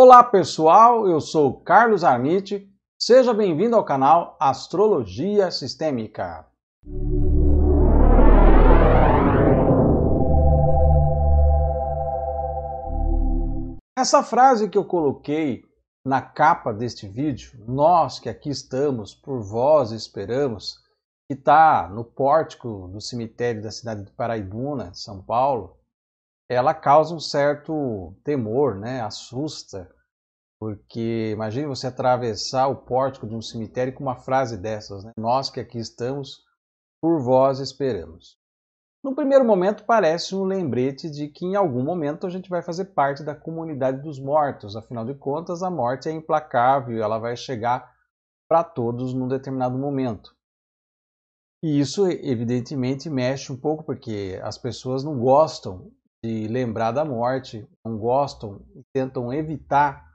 Olá pessoal, eu sou Carlos Armite, seja bem-vindo ao canal Astrologia Sistêmica. Essa frase que eu coloquei na capa deste vídeo, nós que aqui estamos, por vós esperamos, que está no pórtico do cemitério da cidade de Paraibuna, São Paulo, ela causa um certo temor, né? Assusta, porque imagine você atravessar o pórtico de um cemitério com uma frase dessas, né? Nós que aqui estamos, por vós esperamos. No primeiro momento parece um lembrete de que em algum momento a gente vai fazer parte da comunidade dos mortos, afinal de contas a morte é implacável, ela vai chegar para todos num determinado momento. E isso, evidentemente, mexe um pouco porque as pessoas não gostam de lembrar da morte, não gostam e tentam evitar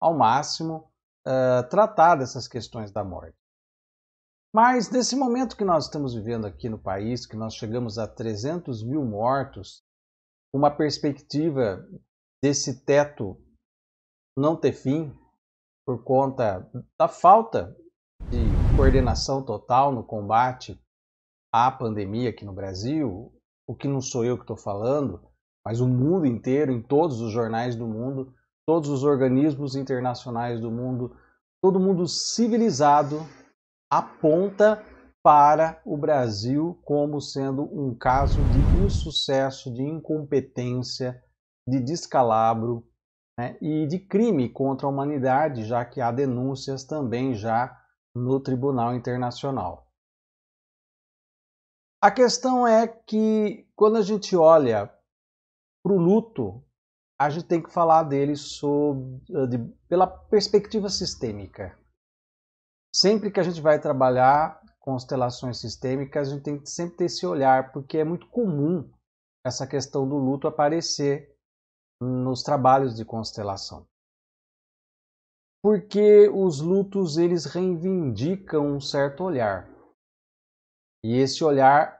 ao máximo uh, tratar dessas questões da morte. Mas nesse momento que nós estamos vivendo aqui no país, que nós chegamos a 300 mil mortos, uma perspectiva desse teto não ter fim por conta da falta de coordenação total no combate à pandemia aqui no Brasil, o que não sou eu que estou falando, mas o mundo inteiro, em todos os jornais do mundo, todos os organismos internacionais do mundo, todo mundo civilizado aponta para o Brasil como sendo um caso de insucesso, de incompetência, de descalabro né, e de crime contra a humanidade, já que há denúncias também já no Tribunal Internacional. A questão é que quando a gente olha para o luto, a gente tem que falar dele eh, de, pela perspectiva sistêmica. Sempre que a gente vai trabalhar constelações sistêmicas, a gente tem que sempre ter esse olhar, porque é muito comum essa questão do luto aparecer nos trabalhos de constelação. Porque os lutos eles reivindicam um certo olhar. E esse olhar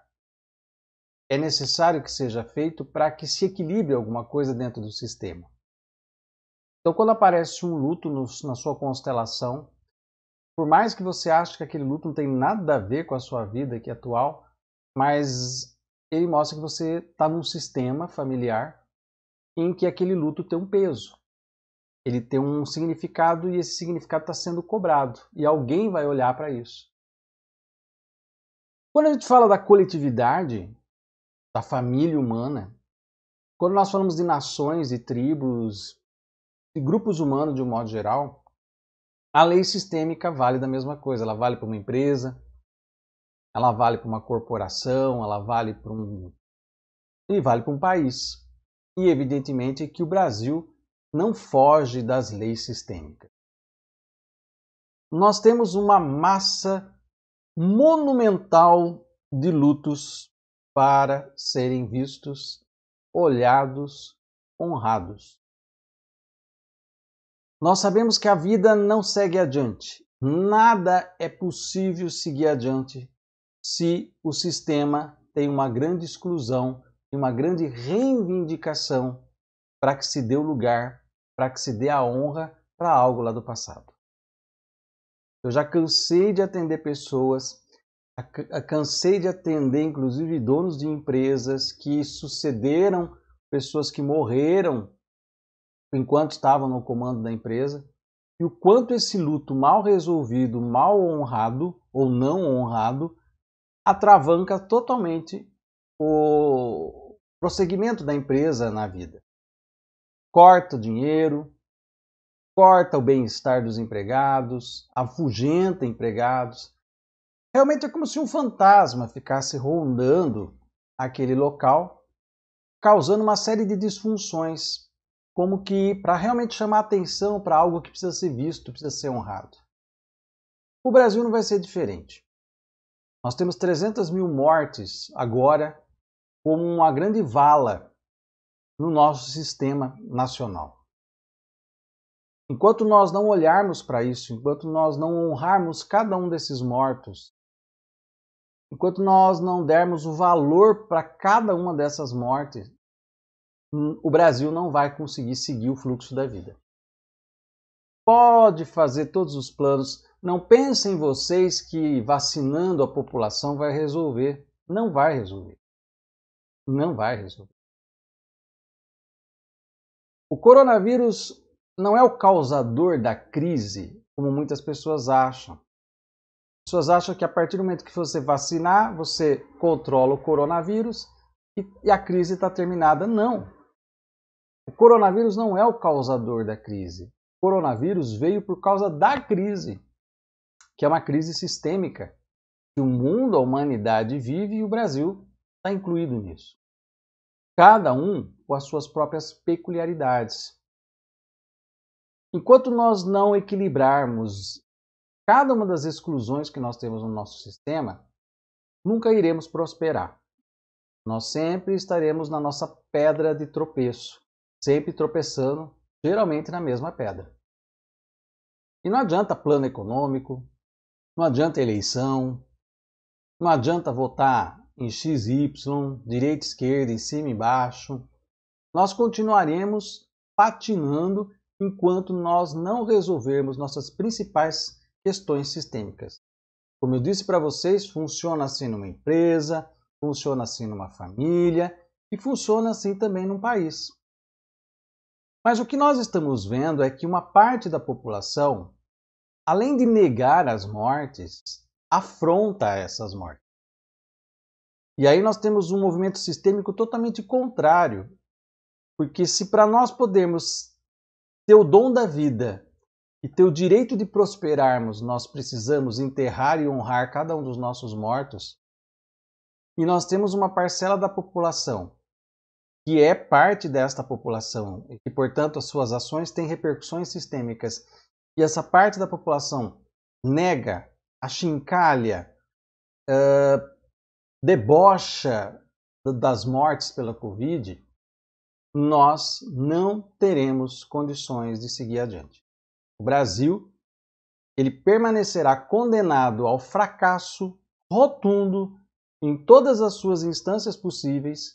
é necessário que seja feito para que se equilibre alguma coisa dentro do sistema. Então, quando aparece um luto no, na sua constelação, por mais que você ache que aquele luto não tem nada a ver com a sua vida aqui atual, mas ele mostra que você está num sistema familiar em que aquele luto tem um peso. Ele tem um significado e esse significado está sendo cobrado. E alguém vai olhar para isso. Quando a gente fala da coletividade, da família humana, quando nós falamos de nações e tribos e grupos humanos de um modo geral, a lei sistêmica vale da mesma coisa. Ela vale para uma empresa, ela vale para uma corporação, ela vale para um e vale para um país. E evidentemente que o Brasil não foge das leis sistêmicas. Nós temos uma massa monumental de lutos para serem vistos, olhados, honrados. Nós sabemos que a vida não segue adiante. Nada é possível seguir adiante se o sistema tem uma grande exclusão e uma grande reivindicação para que se dê o lugar, para que se dê a honra para algo lá do passado. Eu já cansei de atender pessoas Cansei de atender, inclusive, donos de empresas que sucederam pessoas que morreram enquanto estavam no comando da empresa. E o quanto esse luto mal resolvido, mal honrado ou não honrado, atravanca totalmente o prosseguimento da empresa na vida. Corta o dinheiro, corta o bem-estar dos empregados, afugenta empregados, Realmente é como se um fantasma ficasse rondando aquele local, causando uma série de disfunções, como que para realmente chamar atenção para algo que precisa ser visto, precisa ser honrado. O Brasil não vai ser diferente. Nós temos 300 mil mortes agora como uma grande vala no nosso sistema nacional. Enquanto nós não olharmos para isso, enquanto nós não honrarmos cada um desses mortos, Enquanto nós não dermos o valor para cada uma dessas mortes, hum, o Brasil não vai conseguir seguir o fluxo da vida. Pode fazer todos os planos. Não pensem vocês que vacinando a população vai resolver. Não vai resolver. Não vai resolver. O coronavírus não é o causador da crise, como muitas pessoas acham pessoas acham que a partir do momento que você vacinar, você controla o coronavírus e, a crise está terminada. Não. O coronavírus não é o causador da crise. O coronavírus veio por causa da crise, que é uma crise sistêmica que o mundo, a humanidade vive e o Brasil está incluído nisso. Cada um com as suas próprias peculiaridades. Enquanto nós não equilibrarmos cada uma das exclusões que nós temos no nosso sistema, nunca iremos prosperar. Nós sempre estaremos na nossa pedra de tropeço, sempre tropeçando, geralmente na mesma pedra. E não adianta plano econômico, não adianta eleição, não adianta votar em X, Y, direita, esquerda, em cima e embaixo. Nós continuaremos patinando enquanto nós não resolvermos nossas principais questões sistêmicas. Como eu disse para vocês, funciona assim numa empresa, funciona assim numa família e funciona assim também num país. Mas o que nós estamos vendo é que uma parte da população, além de negar as mortes, afronta essas mortes. E aí nós temos um movimento sistêmico totalmente contrário, porque se para nós podermos ter o dom da vida e ter o direito de prosperarmos, nós precisamos enterrar e honrar cada um dos nossos mortos. E nós temos uma parcela da população que é parte desta população e que, portanto, as suas ações têm repercussões sistêmicas. E essa parte da população nega, achincalha, uh, debocha das mortes pela Covid, nós não teremos condições de seguir adiante o Brasil, ele permanecerá condenado ao fracasso rotundo em todas as suas instâncias possíveis,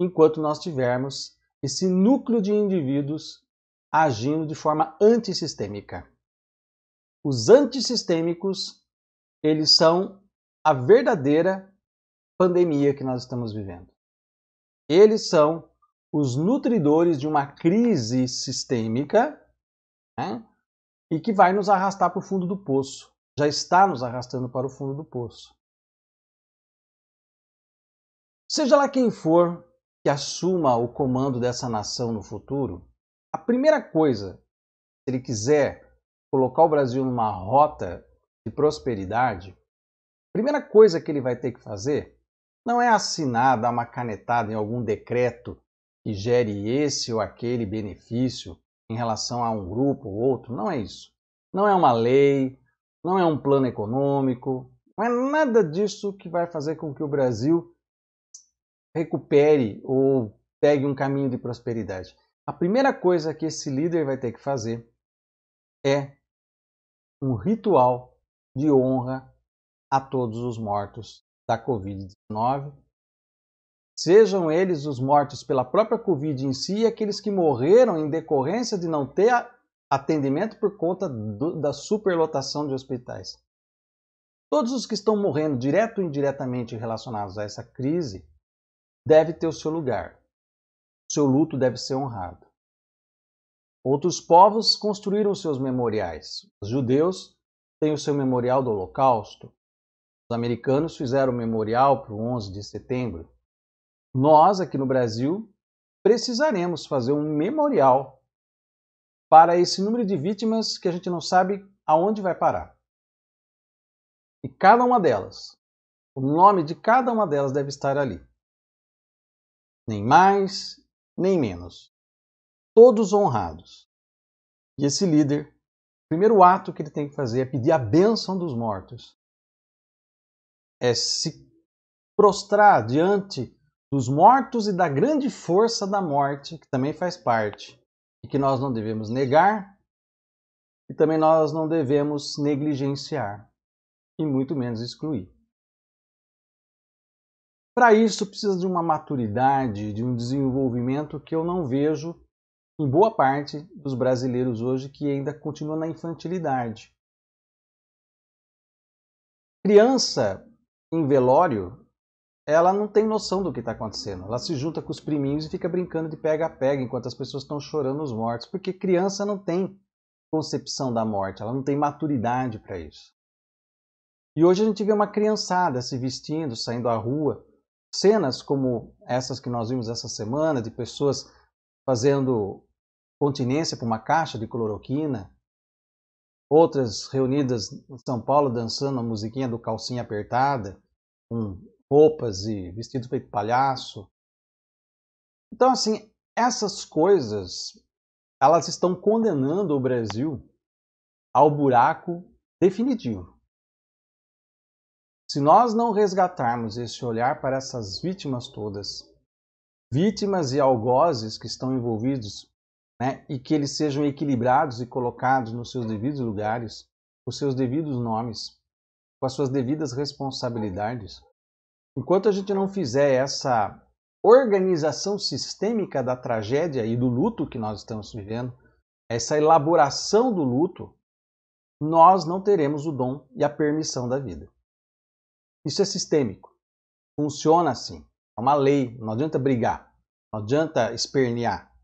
enquanto nós tivermos esse núcleo de indivíduos agindo de forma antissistêmica. Os antissistêmicos, eles são a verdadeira pandemia que nós estamos vivendo. Eles são os nutridores de uma crise sistêmica né, e que vai nos arrastar para o fundo do poço. Já está nos arrastando para o fundo do poço. Seja lá quem for que assuma o comando dessa nação no futuro, a primeira coisa, se ele quiser colocar o Brasil numa rota de prosperidade, a primeira coisa que ele vai ter que fazer não é assinar, dar uma canetada em algum decreto que gere esse ou aquele benefício em relação a um grupo ou outro. Não é isso. Não é uma lei, não é um plano econômico, não é nada disso que vai fazer com que o Brasil recupere ou pegue um caminho de prosperidade. A primeira coisa que esse líder vai ter que fazer é um ritual de honra a todos os mortos da Covid-19 sejam eles os mortos pela própria Covid em si e aqueles que morreram em decorrência de não ter atendimento por conta do, da superlotação de hospitais. Todos os que estão morrendo, direto ou indiretamente relacionados a essa crise, deve ter o seu lugar. O seu luto deve ser honrado. Outros povos construíram seus memoriais. Os judeus têm o seu memorial do Holocausto. Os americanos fizeram o memorial para o 11 de setembro nós aqui no Brasil precisaremos fazer um memorial para esse número de vítimas que a gente não sabe aonde vai parar. E cada uma delas, o nome de cada uma delas deve estar ali. Nem mais, nem menos. Todos honrados. E esse líder, o primeiro ato que ele tem que fazer é pedir a bênção dos mortos. É se prostrar diante dos mortos e da grande força da morte, que também faz parte, e que nós não devemos negar, e também nós não devemos negligenciar, e muito menos excluir. Para isso, precisa de uma maturidade, de um desenvolvimento que eu não vejo em boa parte dos brasileiros hoje que ainda continuam na infantilidade. Criança em velório ela não tem noção do que está acontecendo. Ela se junta com os priminhos e fica brincando de pega-pega enquanto as pessoas estão chorando os mortos, porque criança não tem concepção da morte, ela não tem maturidade para isso. E hoje a gente vê uma criançada se vestindo, saindo à rua, cenas como essas que nós vimos essa semana, de pessoas fazendo continência para uma caixa de cloroquina, outras reunidas em São Paulo dançando a musiquinha do calcinha apertada, roupas e vestidos feito palhaço. Então, assim, essas coisas, elas estão condenando o Brasil ao buraco definitivo. Se nós não resgatarmos esse olhar para essas vítimas todas, vítimas e algozes que estão envolvidos, né, e que eles sejam equilibrados e colocados nos seus devidos lugares, os seus devidos nomes, com as suas devidas responsabilidades, Enquanto a gente não fizer essa organização sistêmica da tragédia e do luto que nós estamos vivendo, essa elaboração do luto, nós não teremos o dom e a permissão da vida. Isso é sistêmico. Funciona assim. É uma lei. Não adianta brigar. Não adianta espernear.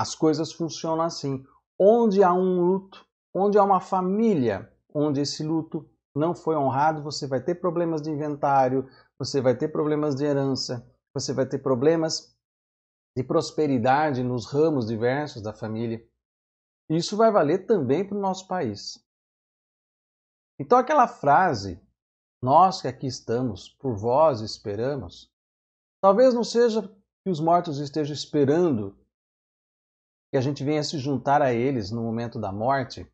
As coisas funcionam assim. Onde há um luto, onde há uma família onde esse luto não foi honrado, você vai ter problemas de inventário, você vai ter problemas de herança, você vai ter problemas de prosperidade nos ramos diversos da família. Isso vai valer também para o nosso país. Então, aquela frase, nós que aqui estamos, por vós esperamos, talvez não seja que os mortos estejam esperando que a gente venha se juntar a eles no momento da morte,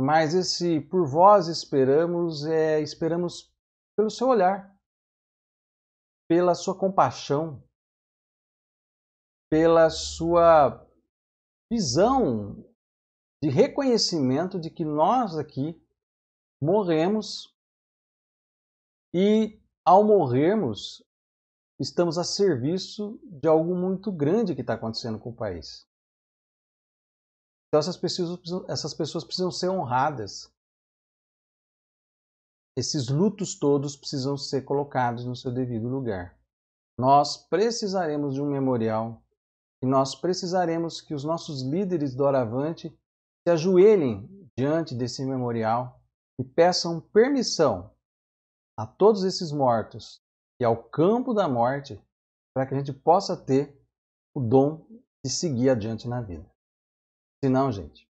mas esse por vós esperamos é esperamos pelo seu olhar, pela sua compaixão, pela sua visão de reconhecimento de que nós aqui morremos e ao morrermos estamos a serviço de algo muito grande que está acontecendo com o país. Então essas pessoas, essas pessoas precisam ser honradas. Esses lutos todos precisam ser colocados no seu devido lugar. Nós precisaremos de um memorial e nós precisaremos que os nossos líderes doravante se ajoelhem diante desse memorial e peçam permissão a todos esses mortos e ao campo da morte para que a gente possa ter o dom de seguir adiante na vida. Senão, gente,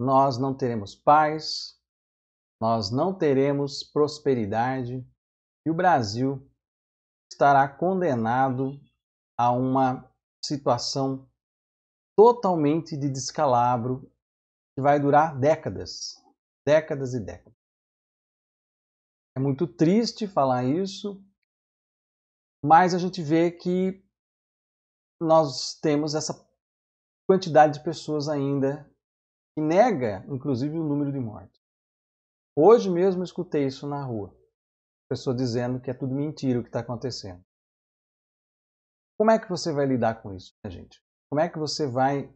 nós não teremos paz, nós não teremos prosperidade e o Brasil estará condenado a uma situação totalmente de descalabro que vai durar décadas, décadas e décadas. É muito triste falar isso, mas a gente vê que nós temos essa quantidade de pessoas ainda que nega, inclusive, o número de mortes. Hoje mesmo eu escutei isso na rua. Pessoas dizendo que é tudo mentira o que está acontecendo. Como é que você vai lidar com isso, né, gente? Como é que você vai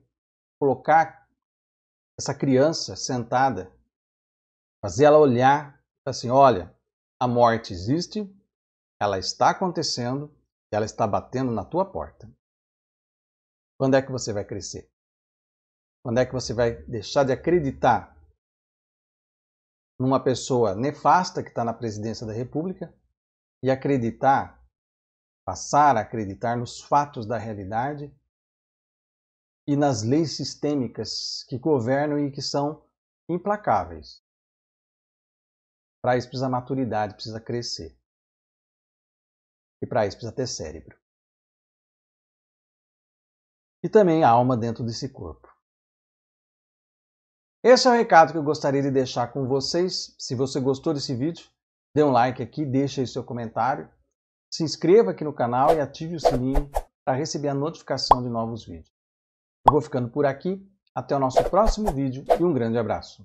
colocar essa criança sentada, fazer ela olhar assim, olha, a morte existe, ela está acontecendo, ela está batendo na tua porta. Quando é que você vai crescer? Quando é que você vai deixar de acreditar numa pessoa nefasta que está na presidência da República e acreditar, passar a acreditar nos fatos da realidade e nas leis sistêmicas que governam e que são implacáveis? Para isso precisa maturidade, precisa crescer. E para isso precisa ter cérebro e também a alma dentro desse corpo. Esse é o recado que eu gostaria de deixar com vocês. Se você gostou desse vídeo, dê um like aqui, deixe aí seu comentário, se inscreva aqui no canal e ative o sininho para receber a notificação de novos vídeos. Eu vou ficando por aqui, até o nosso próximo vídeo e um grande abraço.